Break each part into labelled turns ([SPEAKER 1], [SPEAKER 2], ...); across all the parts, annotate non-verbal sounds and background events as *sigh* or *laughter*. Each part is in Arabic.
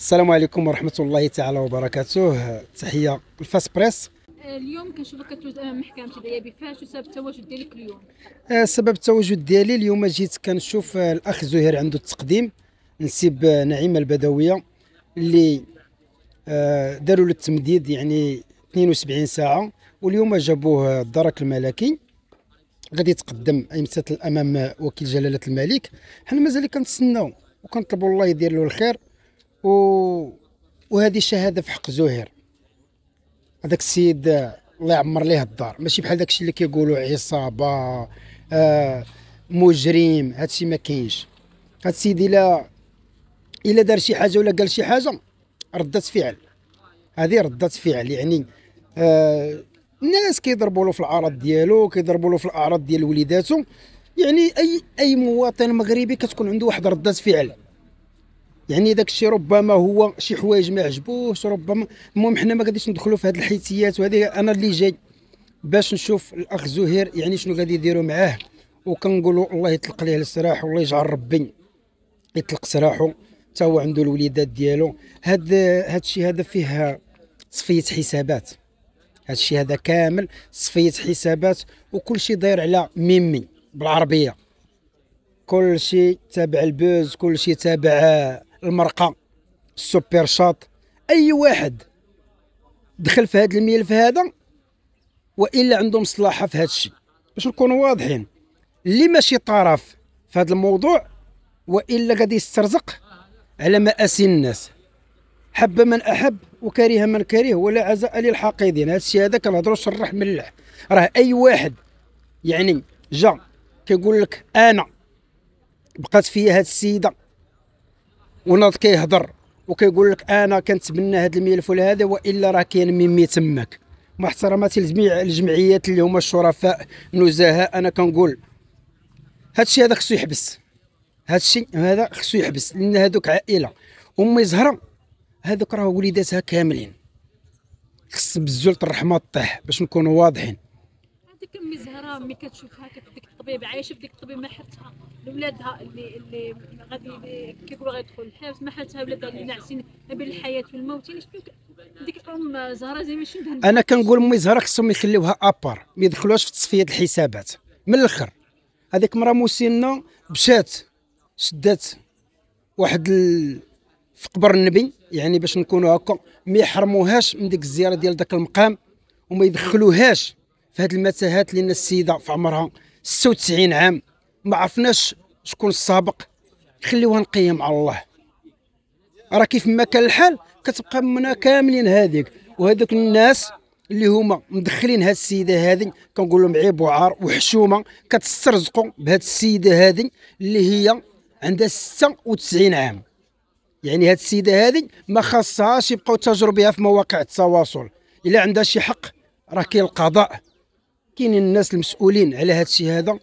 [SPEAKER 1] السلام عليكم ورحمه الله تعالى وبركاته تحيه الفاس بريس
[SPEAKER 2] آه، اليوم كنشوفك كتوز آه، محكمه الغيابي فاش وسبب التواجد ديالك اليوم
[SPEAKER 1] آه، سبب التواجد ديالي اليوم جيت كنشوف الاخ زهير عنده التقديم نسيب نعيمه البدويه اللي داروا له التمديد يعني 72 ساعه واليوم جابوه الدرك الملكي غادي يتقدم يمثل امام وكيل جلاله الملك حنا مازال كنتسناو وكنطلبوا الله يدير له الخير و... وهذه الشهاده في حق زهير هذاك السيد الله يعمر ليه الدار ماشي بحال داكشي اللي كيقولوا عصابه آه مجرم هادشي ما كاينش هاد السيد الا الا دار شي حاجه ولا قال شي حاجه ردة فعل هذه ردة فعل يعني آه الناس كيضربوا له في الاعراض ديالو كيضربوا له في الاعراض ديال وليداتو يعني اي اي مواطن مغربي كتكون عنده واحد ردة فعل يعني داك الشيء ربما هو شي حوايج ما عجبوش ربما المهم حنا ما غاديش ندخلوا في هذه الحيثيات وهذه انا اللي جاي باش نشوف الاخ زهير يعني شنو غادي يديروا معاه وكنقولوا الله يطلق ليه السراح والله يجعل ربي يطلق سراحه حتى هو عنده الوليدات ديالو هاد هاد الشيء هذا فيه صفيه حسابات هاد الشيء هذا كامل صفيه حسابات وكل شيء داير على ميمي بالعربيه كل شيء تابع البوز كل شيء تابع المرقه السوبر شاط اي واحد دخل في هذا الملف هذا والا عنده مصلحه في هذا الشيء باش نكونوا واضحين اللي ماشي طرف في هذا الموضوع والا غادي يسترزق على مآسي الناس حب من احب وكره من كره ولا عزاء للحاقدين هذا الشيء هذا كنهضروا شرح ملح راه اي واحد يعني جا كيقول لك انا بقات فيا هاد السيده وناض كيهضر وكيقول لك انا كنتبنى هذا الملف ولا هذا والا راه كاين ميمي تماك احتراماتي لجميع الجمعيات اللي هما الشرفاء نزهاء انا كنقول هذا الشيء هذا خصو يحبس هذا الشيء هذا خصو يحبس لان هذوك عائله امي زهره هذوك راه وليداتها كاملين خص بزول الرحمه تطيح باش نكونوا واضحين
[SPEAKER 2] هذيك امي زهره ملي كتشوفها كتديك الطبيب عايشه بديك الطبيب ما حبتها لولادها اللي اللي غادي كيقولوا غيدخل ما حالتها ولادها اللي ناعسين بين الحياه والموت يعني شنو ديك ام زهره زي ماشي
[SPEAKER 1] انا كنقول امي زهره خصهم يخليوها ابار ما يدخلوهاش في تصفيه الحسابات من الاخر هذيك مرا مسنه مشات شدات واحد ال... في قبر النبي يعني باش نكونوا هكا ما يحرموهاش من ديك الزياره ديال داك المقام وما يدخلوهاش في هذه المتاهات لان السيده في عمرها 96 عام ما عرفناش شكون السابق خليوها نقيه مع الله راه كيف ما كان الحال كتبقى منا كاملين هذيك وهذوك الناس اللي هما مدخلين هاد السيده هذه كنقول لهم عيب وعار وحشومه كتسترزقوا بهاد السيده هذه اللي هي عندها 96 عام يعني هاد السيده هذه ما خاصهاش يبقاو تجربيها في مواقع التواصل الا عندها شي حق راه كاين القضاء كاين الناس المسؤولين على هاد الشيء هذا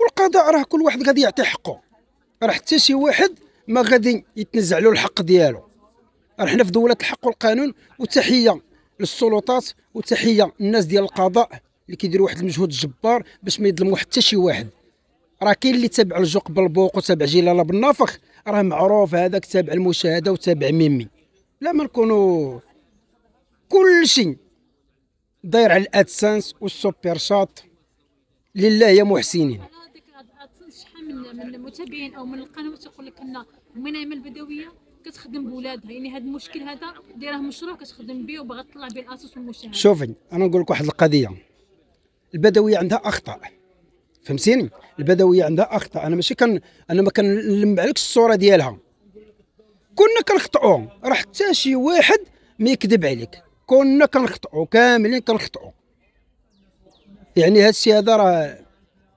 [SPEAKER 1] والقضاء راه كل واحد غادي يعطي حقه راه حتى شي واحد ما غادي يتنزع له الحق ديالو راه حنا في دوله الحق والقانون وتحيه للسلطات وتحيه للناس ديال القضاء اللي كيديروا واحد المجهود جبار باش ما يظلموا حتى شي واحد راه كاين اللي تابع الجوق بالبوق وتابع جلاله بالنافخ راه معروف هذاك تابع المشاهده وتابع ميمي لا ما نكونوا كل شيء داير على الادسنس والسوبر شات لله يا محسنين
[SPEAKER 2] من من المتابعين او من القنوات تقول لك ان المناعمه البدويه كتخدم بولادها يعني هذا المشكل هذا دايره مشروع كتخدم به وباغا تطلع به الاسس
[SPEAKER 1] والمشاهد شوفي انا نقول لك واحد القضيه البدويه عندها اخطاء فهمتيني البدويه عندها اخطاء انا ماشي كان انا ما كنلم عليك الصوره ديالها كنا كنخطئوا راه حتى شي واحد ما يكذب عليك كنا كنخطئوا كاملين كنخطئوا يعني هادشي هذا راه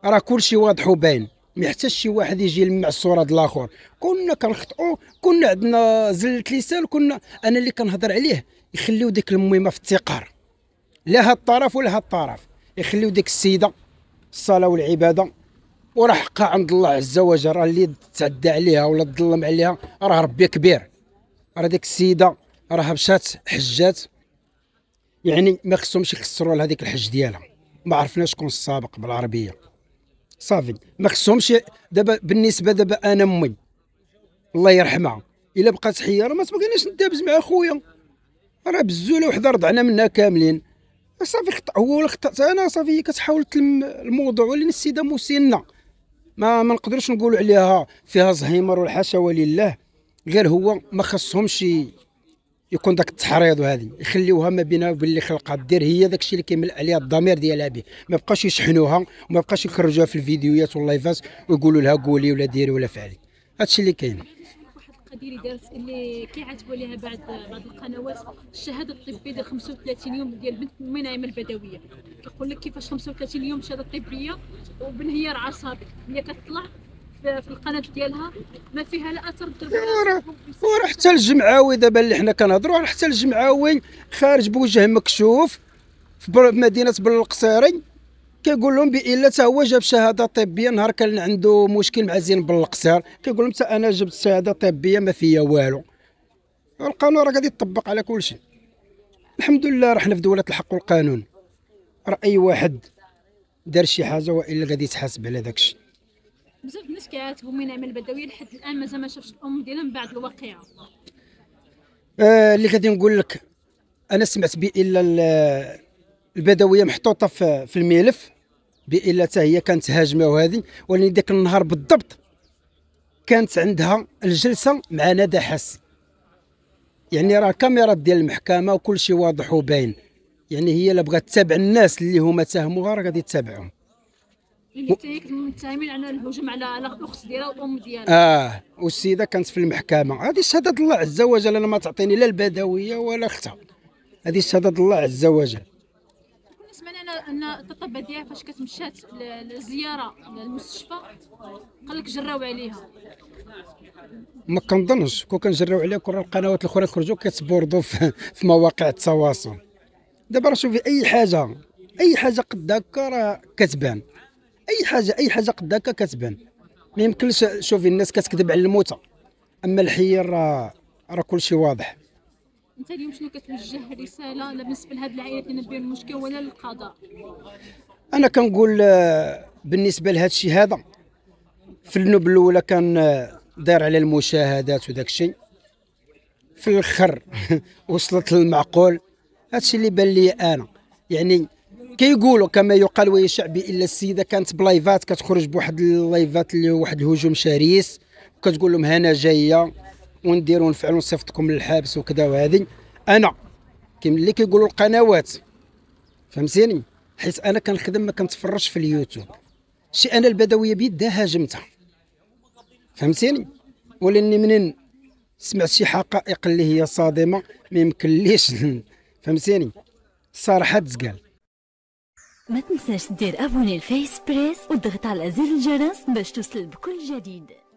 [SPEAKER 1] راه كلشي واضح وباين ما يحتاجش شي واحد يجي يلمع الصوره د الاخر كنا كنخطئوا كنا عندنا زله لسان كنا انا اللي كنهضر عليه يخليو ديك المهمه في التقار لا هاد الطرف ولا هاد الطرف يخليو ديك السيده الصلاه والعباده وراه حقها عند الله عز وجل راه اللي تعدى عليها ولا تظلم عليها راه ربي كبير راه ديك السيده راه مشات حجات يعني ما خصهمش يخسروا لهذيك الحج ديالها ما عرفناش شكون السابق بالعربيه صافي ما خصهمش دابا بالنسبه دابا انا امي الله يرحمها الا بقات حيه راه ما تبقيناش ندابز مع خويا راه بزوله وحده رضعنا منها كاملين صافي خطا هو خطات انا صافي كتحاول تلم الموضوع ولكن السيده مسنه ما ما نقدروش نقولوا عليها فيها زهيمر والحاشا ولله غير هو ما خصهمش يكون داك التحريض وهذه يخليوها ما بينها وبين اللي خلقها دير هي داك الشيء اللي كيمل عليها الضمير ديالها به ما بقاش يشحنوها وما بقاش يخرجوها في الفيديوهات واللايفات ويقولوا لها قولي ولا ديري ولا فعلي هادشي اللي كاين
[SPEAKER 2] القضيه اللي دارت اللي كيعاتبوا عليها بعض بعض القنوات الشهاده الطبيه ديال 35 يوم ديال بنت منايمه البدويه كيقول لك كيفاش 35 يوم شهاده طبيه وبنهيار عصبي هي كتطلع في القناه ديالها ما فيها لا اثر
[SPEAKER 1] وراه حتى الجمعاوي دابا اللي حنا كنهضروا على حتى الجمعاوي خارج بوجه مكشوف في مدينه بن القصيري كيقول لهم بان تا هو جاب شهاده طبيه نهار كان عنده مشكل مع زين بن القصير كيقول لهم تا انا جبت شهاده طبيه ما فيا والو القانون راه غادي يطبق على كل شيء الحمد لله راه حنا في دوله الحق والقانون راه اي واحد دار شي حاجه والا غادي يتحاسب على داك الشيء
[SPEAKER 2] بزاف الناس من نعمه البدويه لحد الان مازال ما شافش الام ديالها من بعد الواقعه
[SPEAKER 1] آه اللي غادي نقول لك انا سمعت بان البدويه محطوطه في, في الملف بان حتى هي كانت هاجمه وهذه ولكن ذاك النهار بالضبط كانت عندها الجلسه مع ندى حس يعني راه الكاميرات ديال المحكمه وكل شيء واضح وباين يعني هي لا بغات تتابع الناس اللي هما تهموها راه غادي تتابعهم اللي
[SPEAKER 2] حتى هي على الهجوم على الاخت ديالها والام ديالها
[SPEAKER 1] اه والسيده كانت في المحكمه هذه شهاده الله عز وجل انا ما تعطيني لا البدويه ولا اختها هذه شهاده الله عز وجل
[SPEAKER 2] سمعنا ان ان الطب ديالها فاش كتمشات للزياره للمستشفى قال لك جراو عليها
[SPEAKER 1] ما كنظنش كون كنجراو عليها كون القنوات الاخرى خرجوا كتبوردوا في, في مواقع التواصل دابا راه شوفي اي حاجه اي حاجه قد هكا راه كتبان اي حاجه اي حاجه قداك كتبان ما يمكنش شوفي الناس كتكذب على الموتى اما الحي راه راه كلشي واضح
[SPEAKER 2] انت اليوم شنو كتوجه رساله بالنسبه لهاد العائلات اللي بين المشكل ولا للقضاء
[SPEAKER 1] انا كنقول آه، بالنسبه لهذا الشيء هذا في النوب الاولى كان آه، داير على المشاهدات وداك الشيء في الاخر *laughs* وصلت للمعقول هادشي اللي بان لي انا يعني كيقولوا كما يقال وهي شعبي الا السيده كانت بلايفات كتخرج بواحد اللايفات اللي واحد الهجوم شرس وكتقول لهم هنا جايه ونديروا ونفعلوا ونصيفطكم للحبس وكذا وهذه انا كي ملي كيقولوا القنوات فهمتيني حيت انا كنخدم ما كنتفرجش في اليوتيوب شي انا البدويه بيدها هاجمتها فهمتيني ولاني منين سمعت شي حقائق اللي هي صادمه ما يمكنليش *laughs* فهمتيني الصراحه تزقال
[SPEAKER 2] ما تنساش دير ابوني الفيس بريس وتضغط على زر الجرس باش توصل بكل جديد